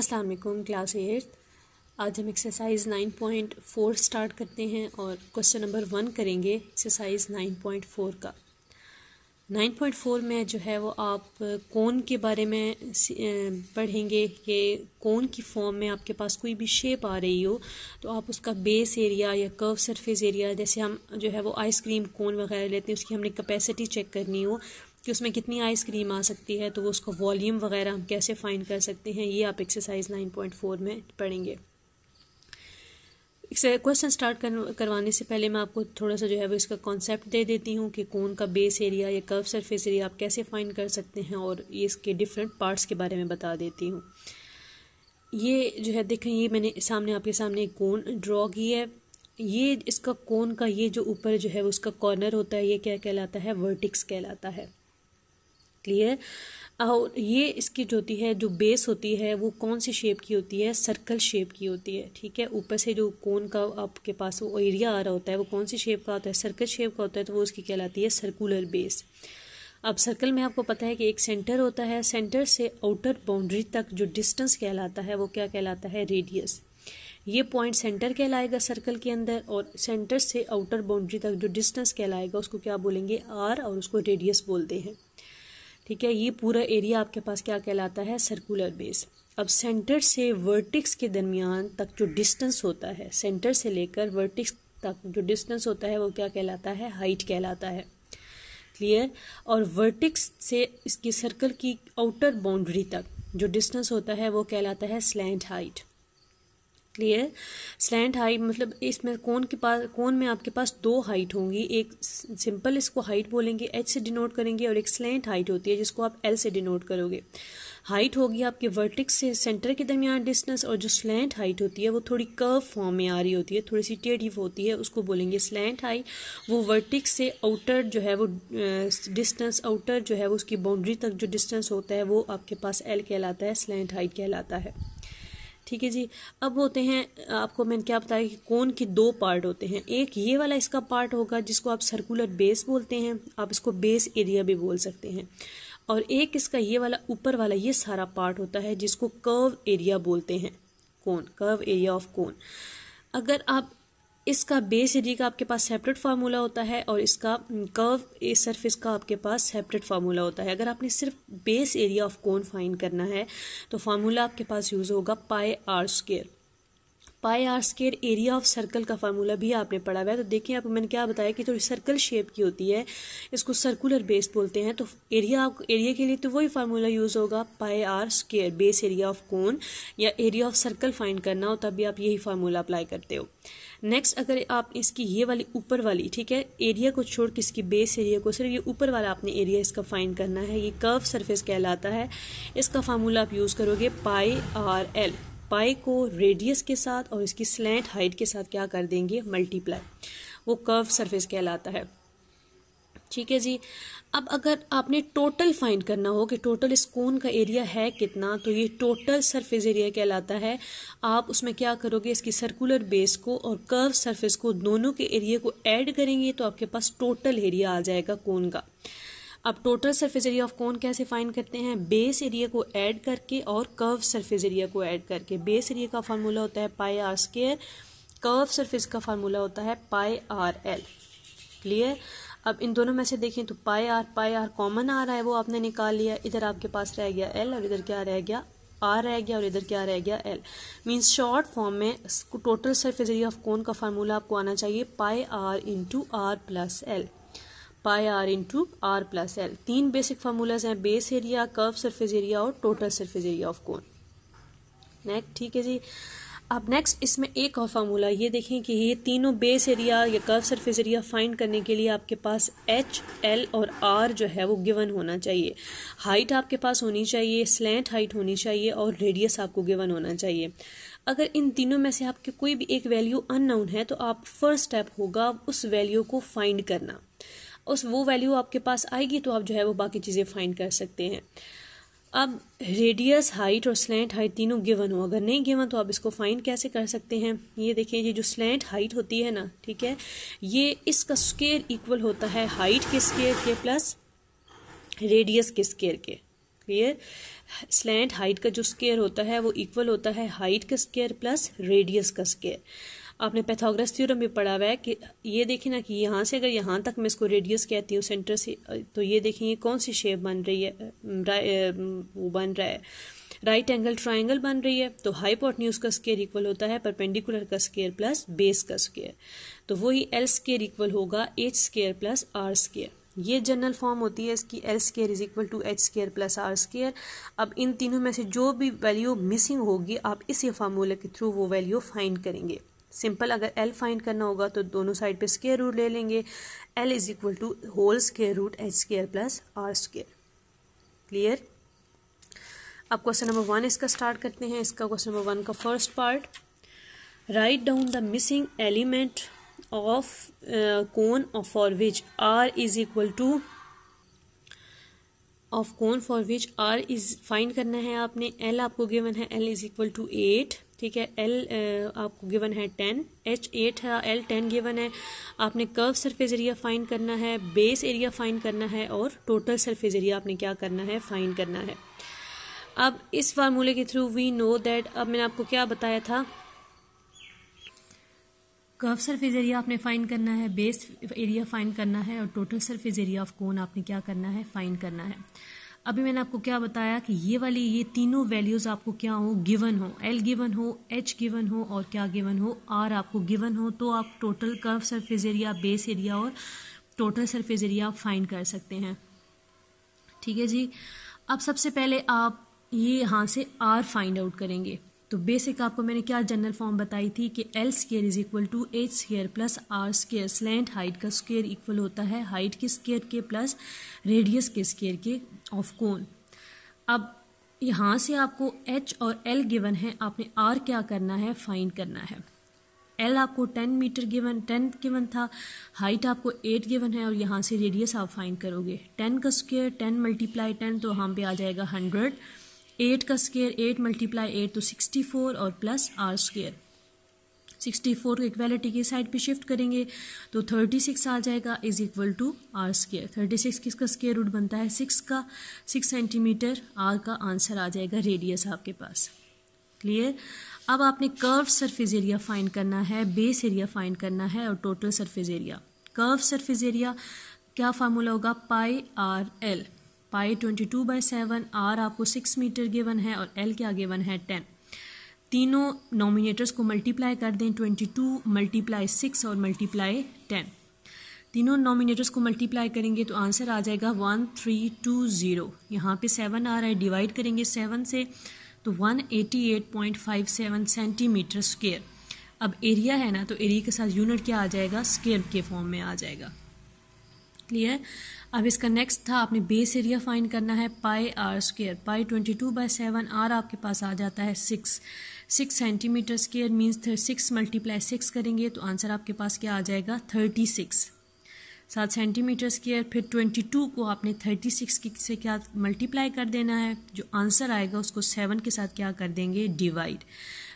अस्सलाम वालेकुम class eight आज हम एक्सरसाइज 9.4 स्टार्ट करते हैं और क्वेश्चन नंबर वन करेंगे एक्सरसाइज 9.4 का 9.4 में जो है वो आप कोन के बारे में पढ़ेंगे कि कोन की फॉर्म में आपके पास कोई भी शेप आ रही हो तो आप उसका बेस एरिया या कर्व सरफेस एरिया जैसे हम जो है वो आइसक्रीम कोन वगैरह लेते हैं उसकी हमने कैपेसिटी चेक करनी हो कि उसमें कितनी आइसक्रीम आ सकती है तो वो उसका वॉल्यूम वगैरह हम कैसे फाइंड कर सकते हैं ये आप एक्सरसाइज नाइन पॉइंट फोर में पढ़ेंगे क्वेश्चन स्टार्ट कर, करवाने से पहले मैं आपको थोड़ा सा जो है वो इसका कॉन्सेप्ट दे देती हूँ कि कौन का बेस एरिया या कर्व सरफेस एरिया आप कैसे फाइंड कर सकते हैं और ये इसके डिफरेंट पार्ट्स के बारे में बता देती हूँ ये जो है देखें ये मैंने सामने आपके सामने एक कोन ड्रॉ की है ये इसका कोन का ये जो ऊपर जो है उसका कॉर्नर होता है ये क्या कहलाता है वर्टिक्स कहलाता है इसलिए और ये इसकी जो होती है जो बेस होती है वो कौन सी शेप की होती है सर्कल शेप की होती है ठीक है ऊपर से जो कोन का आपके पास वो एरिया आ रहा होता है वो कौन सी शेप का होता है सर्कल शेप का होता है तो वो उसकी कहलाती है सर्कुलर बेस अब सर्कल में आपको पता है कि एक सेंटर होता है सेंटर से आउटर बाउंड्री तक जो डिस्टेंस कहलाता है वो क्या कहलाता है रेडियस ये पॉइंट सेंटर कहलाएगा सर्कल के अंदर और सेंटर से आउटर बाउंड्री तक जो डिस्टेंस कहलाएगा उसको क्या बोलेंगे आर और उसको रेडियस बोलते हैं ठीक है ये पूरा एरिया आपके पास क्या कहलाता है सर्कुलर बेस अब सेंटर से वर्टिक्स के दरमियान तक जो डिस्टेंस होता है सेंटर से लेकर वर्टिक्स तक जो डिस्टेंस होता है वो क्या कहलाता है हाइट कहलाता है क्लियर और वर्टिक्स से इसके सर्कल की आउटर बाउंड्री तक जो डिस्टेंस होता है वो कहलाता है slant height clear slant height मतलब इसमें कौन के पास कौन में आपके पास दो हाइट होंगी एक सिंपल इसको हाइट बोलेंगे एच से डिनोट करेंगे और एक स्लैंट हाइट होती है जिसको आप एल से डिनोट करोगे हाइट होगी आपके वर्टिक्स से सेंटर के दरमियान डिस्टेंस और जो स्लैंट हाइट होती है वो थोड़ी कर्व फॉर्म में आ रही होती है थोड़ी सी टेढ़ी होती है उसको बोलेंगे स्लैंट हाइट वो वर्टिक्स से आउटर जो है वो डिस्टेंस आउटर जो है उसकी बाउंड्री तक जो डिस्टेंस होता है वो आपके पास एल कहलाता है स्लैंट हाइट कहलाता है ठीक है जी अब होते हैं आपको मैंने क्या बताया कि कौन के दो पार्ट होते हैं एक ये वाला इसका पार्ट होगा जिसको आप सर्कुलर बेस बोलते हैं आप इसको बेस एरिया भी बोल सकते हैं और एक इसका ये वाला ऊपर वाला ये सारा पार्ट होता है जिसको कर्व एरिया बोलते हैं कौन कर्व एरिया ऑफ कौन अगर आप इसका बेस एरिया का आपके पास सेपरेट फार्मूला होता है और इसका कर्व ए सरफेस का आपके पास सेपरेट फार्मूला होता है अगर आपने सिर्फ base area of cone find करना है तो फार्मूला आपके पास यूज़ होगा pi r square pi r square area of circle का फार्मूला भी आपने पढ़ा हुआ है तो देखिए आपको मैंने क्या बताया कि जो सर्कल शेप की होती है इसको सर्कुलर बेस बोलते हैं तो एरिया एरिया के लिए तो वही फार्मूला यूज़ होगा pi r square base area of cone या एरिया ऑफ सर्कल फाइंड करना हो तब भी आप यही फार्मूला अप्लाई करते हो नेक्स्ट अगर आप इसकी ये वाली ऊपर वाली ठीक है एरिया को छोड़ के इसकी बेस एरिया को सिर्फ ये ऊपर वाला आपने एरिया इसका फाइंड करना है ये कर्व सरफेस कहलाता है इसका फार्मूला आप यूज़ करोगे पाई आर एल पाई को रेडियस के साथ और इसकी स्लैंट हाइट के साथ क्या कर देंगे मल्टीप्लाई वो कर्व सरफेस कहलाता है ठीक है जी अब अगर आपने टोटल फाइंड करना हो कि टोटल इस कोन का एरिया है कितना तो ये टोटल सरफेस एरिया कहलाता है आप उसमें क्या करोगे इसकी सर्कुलर बेस को और कर्व सरफेस को दोनों के एरिया को ऐड करेंगे तो आपके पास टोटल एरिया आ जाएगा कोन का अब total surface area of cone कैसे फाइंड करते हैं बेस एरिया को ऐड करके और कर्व सरफेस एरिया को ऐड करके बेस एरिया का फार्मूला होता है pi r square curve surface का फार्मूला होता है पाई आर एल क्लियर अब इन दोनों में से देखें तो पाए आर पाए आर कॉमन आ रहा है वो आपने निकाल लिया इधर आपके पास रह गया एल और इधर क्या रह गया आर रह गया और इधर क्या रह गया एल मीन्स शॉर्ट फॉर्म में total surface area of cone का फार्मूला आपको आना चाहिए pi are into are plus L pi are into are plus L तीन बेसिक फार्मूलाज हैं base area curve surface area और total surface area of cone next ठीक है जी अब नेक्स्ट इसमें एक और फार्मूला ये देखें कि ये तीनों बेस एरिया या कर्व सरफेस एरिया फाइंड करने के लिए आपके पास एच एल और आर जो है वो गिवन होना चाहिए हाइट आपके पास होनी चाहिए स्लेंट हाइट होनी चाहिए और रेडियस आपको गिवन होना चाहिए अगर इन तीनों में से आपके कोई भी एक वैल्यू अननाउन है तो आप फर्स्ट स्टेप होगा उस वैल्यू को फाइंड करना उस वो वैल्यू आपके पास आएगी तो आप जो है वो बाकी चीज़ें फाइंड कर सकते हैं अब रेडियस हाइट और स्लैंट हाइट तीनों गिवन हो अगर नहीं गिवन तो आप इसको फाइंड कैसे कर सकते हैं ये देखिए ये जो स्लैंट हाइट होती है ना ठीक है ये इसका स्केयर इक्वल होता है हाइट के स्केयर के प्लस रेडियस के स्केयर के क्लियर स्लैंट हाइट का जो स्केयर होता है वो इक्वल होता है हाइट का स्केयर प्लस रेडियस का स्केयर आपने पैथोग्रस थ्योरम भी पढ़ा हुआ है कि ये देखें ना कि यहाँ से अगर यहाँ तक मैं इसको रेडियस कहती हूँ सेंटर से तो ये देखें ये कौन सी शेप बन रही है वो बन रहा है राइट एंगल ट्राइंगल बन रही है तो हाइपोटन्यूज का स्केयर इक्वल होता है परपेंडिकुलर का स्केयर प्लस बेस का स्केयर तो वही एल स्केयर इक्वल होगा H square plus R square ये जनरल फॉर्म होती है इसकी L square is equal to H square plus R square अब इन तीनों में से जो भी वैल्यू मिसिंग होगी आप इसी फार्मूले के थ्रू वो वैल्यू फाइंड करेंगे सिंपल अगर एल फाइंड करना होगा तो दोनों साइड पे स्केयर रूट ले लेंगे L is equal to whole square root H square plus R square clear अब क्वेश्चन नंबर वन इसका स्टार्ट करते हैं इसका क्वेश्चन नंबर वन का first part write down the missing element of cone for which R is equal to of cone for which R is find करना है आपने L आपको गिवन है L is equal to eight ठीक है L आपको given है ten H eight है एल टेन गिवन है आपने कर्व सरफेस एरिया फाइन करना है बेस एरिया फाइन करना है और टोटल सरफेस एरिया आपने क्या करना है फाइन करना है अब इस फार्मूले के थ्रू वी नो दैट अब मैंने आपको क्या बताया था कर्व सरफेस एरिया आपने फाइन करना है बेस एरिया फाइन करना है और total surface area of cone आपने क्या करना है फाइन करना है अभी मैंने आपको क्या बताया कि ये वाली ये तीनों वैल्यूज आपको क्या हो गिवन हो एल गिवन हो एच गिवन हो और क्या गिवन हो आर आपको गिवन हो तो आप total curve surface area base area और टोटल सरफेस एरिया फाइंड कर सकते हैं ठीक है जी अब सबसे पहले आप ये यहाँ से आर फाइंड आउट करेंगे तो बेसिक आपको मैंने क्या जनरल फॉर्म बताई थी कि L square is equal to H square plus R square slant height का स्केयर इक्वल होता है हाइट के स्केयर के प्लस रेडियस के स्केयर के ऑफ कोन अब यहाँ से आपको एच और एल गिवन है आपने आर क्या करना है फाइंड करना है एल आपको ten metre given ten given था हाइट आपको एट गिवन है और यहाँ से रेडियस आप फाइंड करोगे टेन का स्क्वायर टेन मल्टीप्लाई टेन तो हम पे आ जाएगा हंड्रेड एट का स्केयर एट मल्टीप्लाई एट तो सिक्सटी फोर और plus R square sixty four को इक्वेलिटी की साइड पे शिफ्ट करेंगे तो थर्टी सिक्स आ जाएगा is equal to R square thirty six किसका स्केयर रूट बनता है सिक्स का सिक्स सेंटीमीटर आर का आंसर आ जाएगा रेडियस आपके पास क्लियर अब आपने कर्व सरफेस एरिया फाइंड करना है बेस एरिया फाइंड करना है और total surface area curve surface area क्या फार्मूला होगा pi R L pi twenty two by seven R आपको सिक्स मीटर गिवन है और एल क्या गिवन है टेन तीनों नॉमिनेटर्स को मल्टीप्लाई कर दें ट्वेंटी टू मल्टीप्लाई सिक्स और मल्टीप्लाई टेन तीनों नॉमिनेटर्स को मल्टीप्लाई करेंगे तो आंसर आ जाएगा वन थ्री टू ज़ीरो यहाँ पे सेवन आ रहा है डिवाइड करेंगे सेवन से तो one eighty eight point five seven centimetre square अब एरिया है ना तो एरिया के साथ यूनिट क्या आ जाएगा स्केयर के फॉर्म में आ जाएगा क्लियर अब इसका नेक्स्ट था आपने बेस एरिया फाइंड करना है pi R square pi twenty two by seven R आपके पास आ जाता है six six centimetre square means six multiply six करेंगे तो आंसर आपके पास क्या आ जाएगा थर्टी सिक्स सात सेंटीमीटर स्केयर फिर ट्वेंटी टू को आपने थर्टी सिक्स से क्या मल्टीप्लाई कर देना है जो आंसर आएगा उसको सेवन के साथ क्या कर देंगे डिवाइड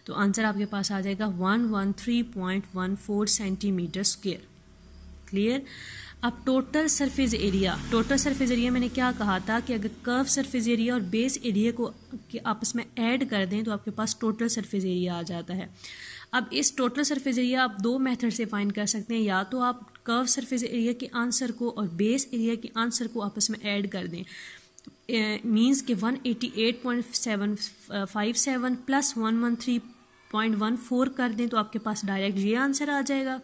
तो आंसर आपके पास आ जाएगा one one three point one four centimetre square clear अब total surface area total surface area मैंने क्या कहा था कि अगर कर्व सरफेस एरिया और बेस एरिया को आपस में ऐड कर दें तो आपके पास टोटल सरफेस एरिया आ जाता है अब इस टोटल सरफेस एरिया आप दो मेथड से फाइंड कर सकते हैं या तो आप कर्व सरफेस एरिया के आंसर को और बेस एरिया के आंसर को आपस में ऐड कर दें मीन्स के 188.757 प्लस वन कर दें तो आपके पास डायरेक्ट ये आंसर आ जाएगा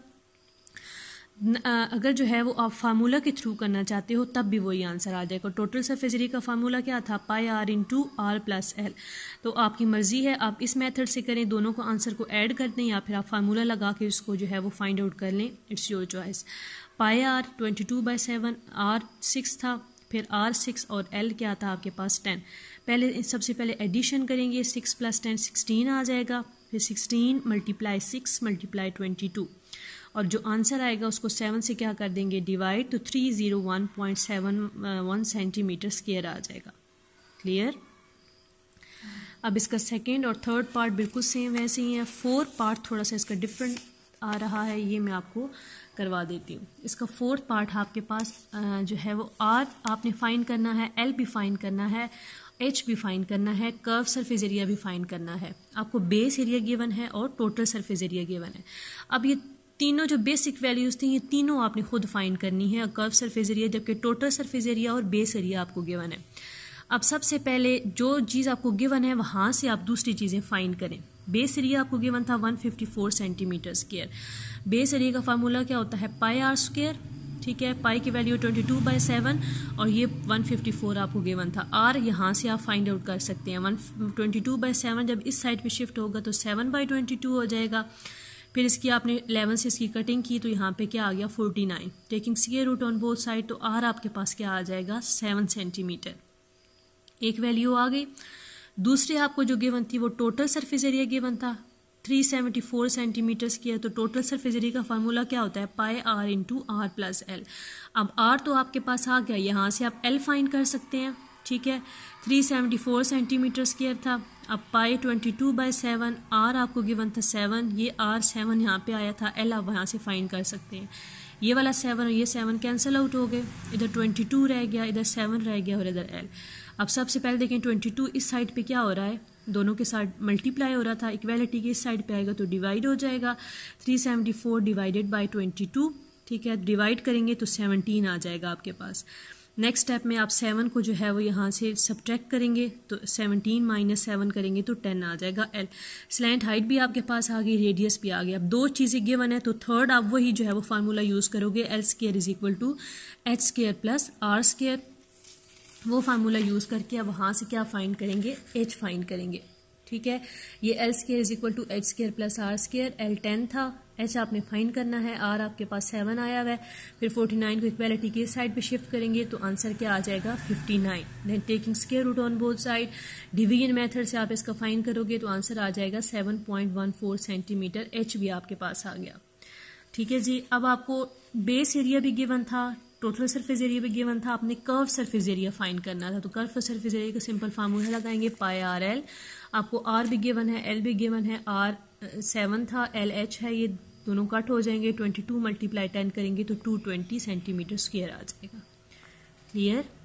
अगर जो है वो आप फार्मूला के थ्रू करना चाहते हो तब भी वही आंसर आ जाएगा टोटल सरफेस एरिया का फार्मूला क्या था pi R into R plus L तो आपकी मर्जी है आप इस मेथड से करें दोनों को आंसर को ऐड कर दें या फिर आप फार्मूला लगा के उसको जो है वो फाइंड आउट कर लें it's your choice pi R twenty two by seven R six था फिर आर सिक्स और एल क्या था आपके पास टेन पहले सबसे पहले एडिशन करेंगे सिक्स प्लस टेन सिक्सटीन आ जाएगा फिर sixteen multiply six multiply twenty two और जो आंसर आएगा उसको सेवन से क्या कर देंगे डिवाइड तो three zero one point seven one centimetre square आ जाएगा क्लियर अब इसका सेकेंड और थर्ड पार्ट बिल्कुल सेम वैसे ही है फोर्थ पार्ट थोड़ा सा इसका डिफरेंट आ रहा है ये मैं आपको करवा देती हूँ इसका फोर्थ पार्ट आपके पास uh, जो है वो आर आपने फाइन करना है एल भी फाइन करना है एच भी फाइन करना है कर्व सरफेस एरिया भी फाइन करना है आपको बेस एरिया गिवन है और टोटल सरफेस एरिया गिवन है अब ये तीनों जो बेसिक वैल्यूज़ थी ये तीनों आपने खुद फाइंड करनी है कर्व सरफेस एरिया जबकि टोटल सरफेस एरिया और बेस एरिया आपको गिवन है अब सबसे पहले जो चीज़ आपको गिवन है वहां से आप दूसरी चीज़ें फाइंड करें बेस एरिया आपको गिवन था 154 सेंटीमीटर स्केयर बेस एरिया का फार्मूला क्या होता है पाई आर स्केयर ठीक है पाई की वैल्यू 22 टू बाई सेवन और ये 154 आपको गिवन था आर यहाँ से आप फाइंड आउट कर सकते हैं 122 ट्वेंटी टू बाई सेवन जब इस साइड पे शिफ्ट होगा तो सेवन बाई ट्वेंटी टू हो जाएगा फिर इसकी आपने एलेवन से इसकी कटिंग की तो यहाँ पे क्या आ गया forty nine taking a root on both side तो आर आपके पास क्या आ जाएगा सेवन सेंटीमीटर एक वैल्यू आ गई दूसरी आपको जो गिवन थी वो टोटल सरफेस एरिया गिवन था 374 की है तो टोटल सरफेस एरिया का फार्मूला क्या होता है pi are into are plus L अब आर तो आपके पास आ गया यहाँ से आप एल फाइंड कर सकते हैं ठीक है 374 की है था अब pi twenty two by seven R आपको गिवन था सेवन ये आर सेवन यहाँ पे आया था एल आप वहाँ से फाइंड कर सकते हैं ये वाला सेवन और ये सेवन कैंसिल आउट हो गए इधर ट्वेंटी टू रह गया इधर सेवन रह गया और इधर एल अब सबसे पहले देखें ट्वेंटी टू इस साइड पे क्या हो रहा है दोनों के साथ मल्टीप्लाई हो रहा था इक्वेलिटी के इस साइड पर आएगा तो डिवाइड हो जाएगा three seventy four divided by twenty two ठीक है डिवाइड करेंगे तो सेवनटीन आ जाएगा आपके पास नेक्स्ट स्टेप में आप सेवन को जो है वो यहाँ से सब्ट्रैक्ट करेंगे तो सेवनटीन माइनस सेवन करेंगे तो टेन आ जाएगा एल स्लैंट हाइट भी आपके पास आ गई रेडियस भी आ गया अब दो चीज़ें गिवन है तो थर्ड आप वही जो है वो फार्मूला यूज़ करोगे L square is equal to H square plus R square वो फार्मूला यूज़ करके आप वहाँ से क्या फाइंड करेंगे एच फाइंड करेंगे ठीक है ये L square is equal to H square plus R square L ten था एच आपने फाइंड करना है आर आपके पास सेवन आया हुआ है फिर फोर्टी नाइन को इक्वेलिटी के साइड पे शिफ्ट करेंगे तो आंसर क्या आ जाएगा fifty nine then taking square root on both side division method से आप इसका फाइंड करोगे तो आंसर आ जाएगा seven point one four centimetre H भी आपके पास आ गया ठीक है जी अब आपको बेस एरिया भी गिवन था टोटल सरफेस एरिया भी गिवन था आपने कर्व सरफेस एरिया फाइंड करना था तो कर्व सरफेस एरिया का सिंपल फार्मूला लगाएंगे पाई आर एल आपको आर भी गिवन है एल भी गिवन है आर सेवन था एल एच है ये दोनों कट हो जाएंगे ट्वेंटी टू मल्टीप्लाई टेन करेंगे तो टू ट्वेंटी सेंटीमीटर स्क्वेयर आ जाएगा क्लियर